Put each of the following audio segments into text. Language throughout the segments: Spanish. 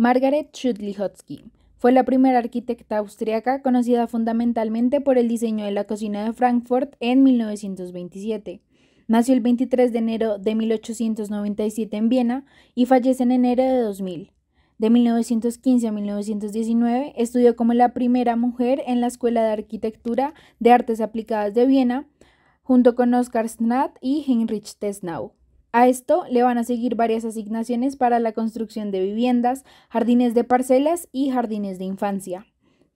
Margaret Schutlihotsky fue la primera arquitecta austriaca conocida fundamentalmente por el diseño de la cocina de Frankfurt en 1927. Nació el 23 de enero de 1897 en Viena y fallece en enero de 2000. De 1915 a 1919 estudió como la primera mujer en la Escuela de Arquitectura de Artes Aplicadas de Viena, junto con Oskar Snad y Heinrich Tesnau. A esto le van a seguir varias asignaciones para la construcción de viviendas, jardines de parcelas y jardines de infancia.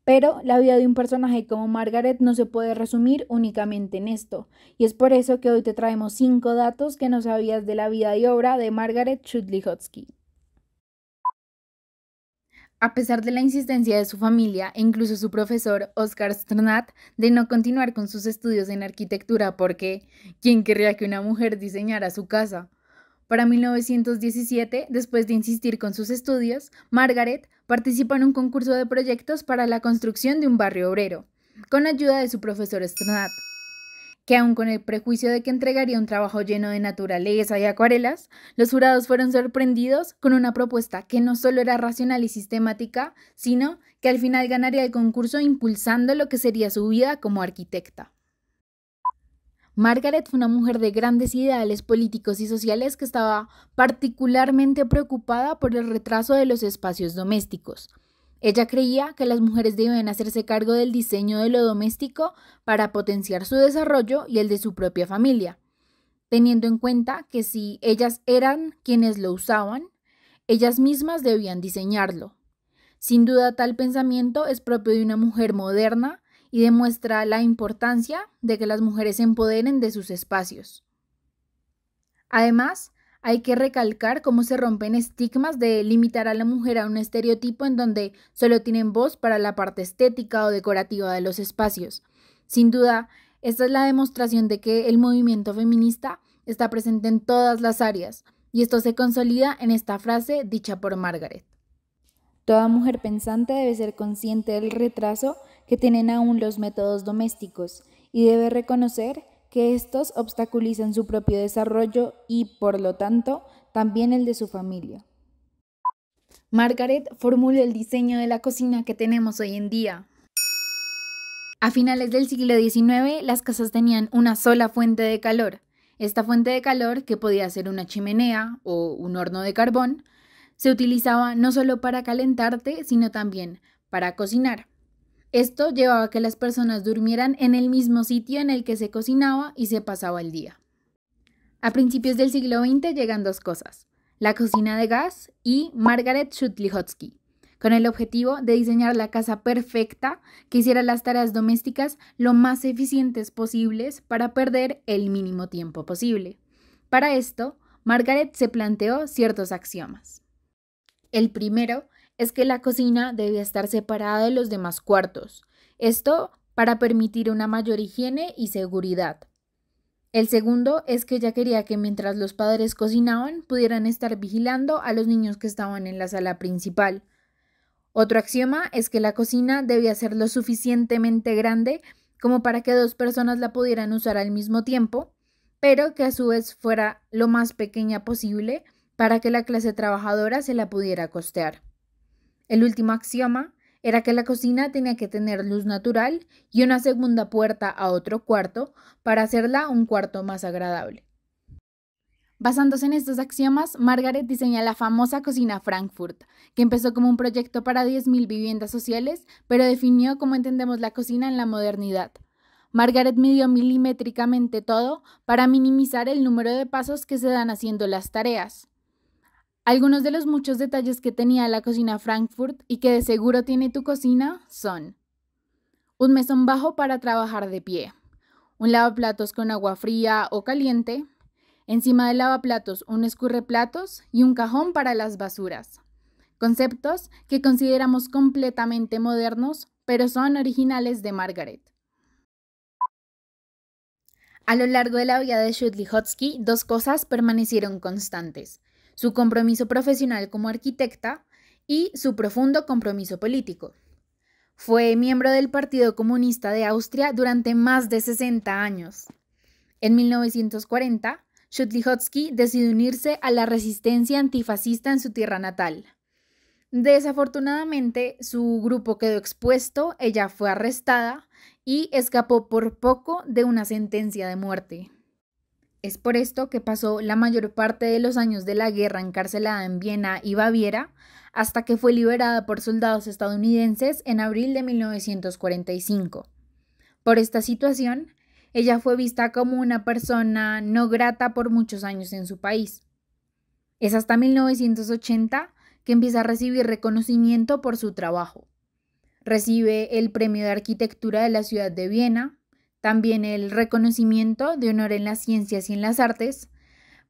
Pero la vida de un personaje como Margaret no se puede resumir únicamente en esto, y es por eso que hoy te traemos cinco datos que no sabías de la vida y obra de Margaret Shudley a pesar de la insistencia de su familia e incluso su profesor, Oscar Stranat, de no continuar con sus estudios en arquitectura porque, ¿quién querría que una mujer diseñara su casa? Para 1917, después de insistir con sus estudios, Margaret participa en un concurso de proyectos para la construcción de un barrio obrero, con ayuda de su profesor Stranat que aun con el prejuicio de que entregaría un trabajo lleno de naturaleza y acuarelas, los jurados fueron sorprendidos con una propuesta que no solo era racional y sistemática, sino que al final ganaría el concurso impulsando lo que sería su vida como arquitecta. Margaret fue una mujer de grandes ideales políticos y sociales que estaba particularmente preocupada por el retraso de los espacios domésticos, ella creía que las mujeres debían hacerse cargo del diseño de lo doméstico para potenciar su desarrollo y el de su propia familia, teniendo en cuenta que si ellas eran quienes lo usaban, ellas mismas debían diseñarlo. Sin duda tal pensamiento es propio de una mujer moderna y demuestra la importancia de que las mujeres se empoderen de sus espacios. Además, hay que recalcar cómo se rompen estigmas de limitar a la mujer a un estereotipo en donde solo tienen voz para la parte estética o decorativa de los espacios. Sin duda, esta es la demostración de que el movimiento feminista está presente en todas las áreas, y esto se consolida en esta frase dicha por Margaret. Toda mujer pensante debe ser consciente del retraso que tienen aún los métodos domésticos y debe reconocer que estos obstaculizan su propio desarrollo y, por lo tanto, también el de su familia. Margaret formuló el diseño de la cocina que tenemos hoy en día. A finales del siglo XIX, las casas tenían una sola fuente de calor. Esta fuente de calor, que podía ser una chimenea o un horno de carbón, se utilizaba no solo para calentarte, sino también para cocinar. Esto llevaba a que las personas durmieran en el mismo sitio en el que se cocinaba y se pasaba el día. A principios del siglo XX llegan dos cosas, la cocina de gas y Margaret Shutlihotsky, con el objetivo de diseñar la casa perfecta que hiciera las tareas domésticas lo más eficientes posibles para perder el mínimo tiempo posible. Para esto, Margaret se planteó ciertos axiomas. El primero es que la cocina debía estar separada de los demás cuartos, esto para permitir una mayor higiene y seguridad. El segundo es que ella quería que mientras los padres cocinaban pudieran estar vigilando a los niños que estaban en la sala principal. Otro axioma es que la cocina debía ser lo suficientemente grande como para que dos personas la pudieran usar al mismo tiempo, pero que a su vez fuera lo más pequeña posible para que la clase trabajadora se la pudiera costear. El último axioma era que la cocina tenía que tener luz natural y una segunda puerta a otro cuarto para hacerla un cuarto más agradable. Basándose en estos axiomas, Margaret diseña la famosa cocina Frankfurt, que empezó como un proyecto para 10.000 viviendas sociales, pero definió cómo entendemos la cocina en la modernidad. Margaret midió milimétricamente todo para minimizar el número de pasos que se dan haciendo las tareas. Algunos de los muchos detalles que tenía la cocina Frankfurt y que de seguro tiene tu cocina son un mesón bajo para trabajar de pie, un lavaplatos con agua fría o caliente, encima del lavaplatos un escurreplatos y un cajón para las basuras. Conceptos que consideramos completamente modernos, pero son originales de Margaret. A lo largo de la vida de Shudley dos cosas permanecieron constantes su compromiso profesional como arquitecta y su profundo compromiso político. Fue miembro del Partido Comunista de Austria durante más de 60 años. En 1940, Shutlihotsky decidió unirse a la resistencia antifascista en su tierra natal. Desafortunadamente, su grupo quedó expuesto, ella fue arrestada y escapó por poco de una sentencia de muerte. Es por esto que pasó la mayor parte de los años de la guerra encarcelada en Viena y Baviera, hasta que fue liberada por soldados estadounidenses en abril de 1945. Por esta situación, ella fue vista como una persona no grata por muchos años en su país. Es hasta 1980 que empieza a recibir reconocimiento por su trabajo. Recibe el Premio de Arquitectura de la Ciudad de Viena, también el reconocimiento de honor en las ciencias y en las artes,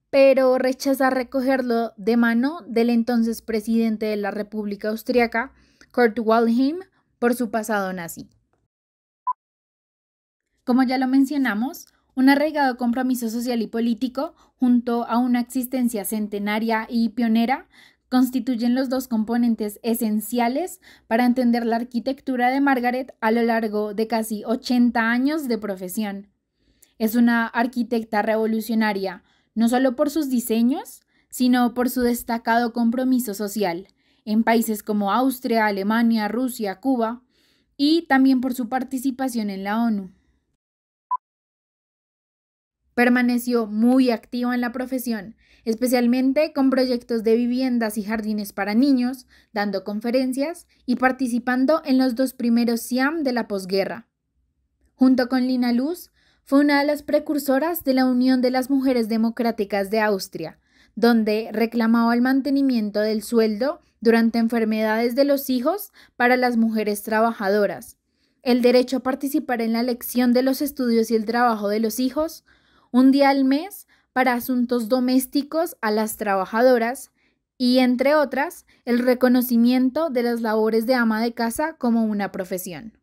pero rechaza recogerlo de mano del entonces presidente de la República Austriaca, Kurt Waldheim, por su pasado nazi. Como ya lo mencionamos, un arraigado compromiso social y político, junto a una existencia centenaria y pionera, constituyen los dos componentes esenciales para entender la arquitectura de Margaret a lo largo de casi 80 años de profesión. Es una arquitecta revolucionaria, no solo por sus diseños, sino por su destacado compromiso social, en países como Austria, Alemania, Rusia, Cuba, y también por su participación en la ONU. Permaneció muy activo en la profesión, especialmente con proyectos de viviendas y jardines para niños, dando conferencias y participando en los dos primeros SIAM de la posguerra. Junto con Lina Luz, fue una de las precursoras de la Unión de las Mujeres Democráticas de Austria, donde reclamaba el mantenimiento del sueldo durante enfermedades de los hijos para las mujeres trabajadoras, el derecho a participar en la elección de los estudios y el trabajo de los hijos, un día al mes para asuntos domésticos a las trabajadoras y, entre otras, el reconocimiento de las labores de ama de casa como una profesión.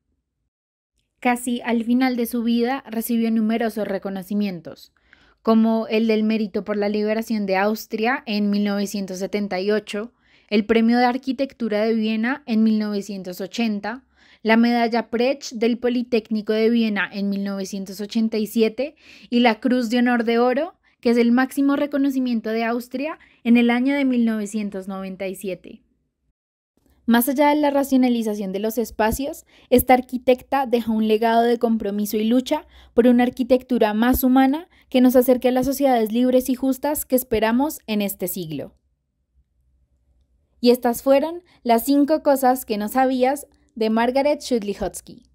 Casi al final de su vida recibió numerosos reconocimientos, como el del mérito por la liberación de Austria en 1978, el Premio de Arquitectura de Viena en 1980, la medalla Prech del Politécnico de Viena en 1987 y la Cruz de Honor de Oro, que es el máximo reconocimiento de Austria en el año de 1997. Más allá de la racionalización de los espacios, esta arquitecta deja un legado de compromiso y lucha por una arquitectura más humana que nos acerque a las sociedades libres y justas que esperamos en este siglo. Y estas fueron las cinco cosas que no sabías de Margaret Shudley